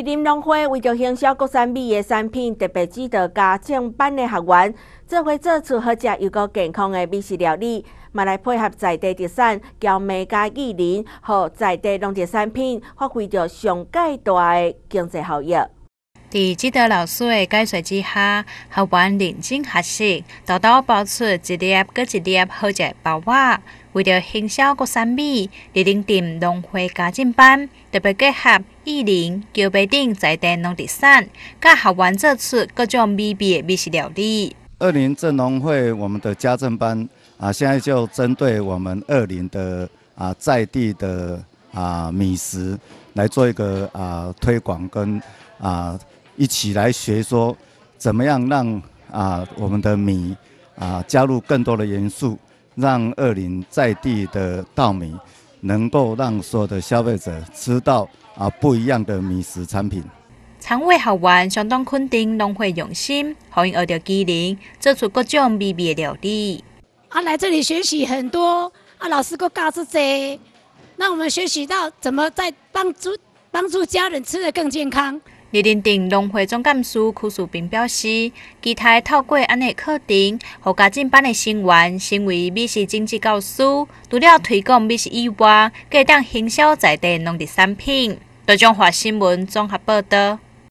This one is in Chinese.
伫农龙会为着兴销国产美的产品，特别指导家政班的学员，做伙做出好食又个健康的美食料理，嘛来配合在地特产交美家艺人和在地农产品发挥着上巨大的经济效益。在指导老师的解说之下，学员认真学习，多多保出一粒搁一粒，好者包碗，为着营销个产米，二零点农会家政班特别结合二零桥北顶在地农特产，甲学员这次各种米的美食料理。二零镇农会，我们的家政班啊，现在就针对我们二零的啊在地的啊米食来做一个啊推广跟啊。一起来学说，怎么样让啊我们的米啊加入更多的元素，让二林在地的稻米能够让所有的消费者吃到啊不一样的米食产品。肠胃好玩，相当肯定，农会用心，欢迎二条机灵，做出各种秘密的料理。啊，来这里学习很多，啊老师个教之多，那我们学习到怎么在帮助帮助家人吃的更健康。李林镇农会总干事柯树平表示，期待透过安尼课程，互家政班的生员成为美食经济教师，除了推广美食以外，佮当兴销在地农产品。多中华新闻综合报道。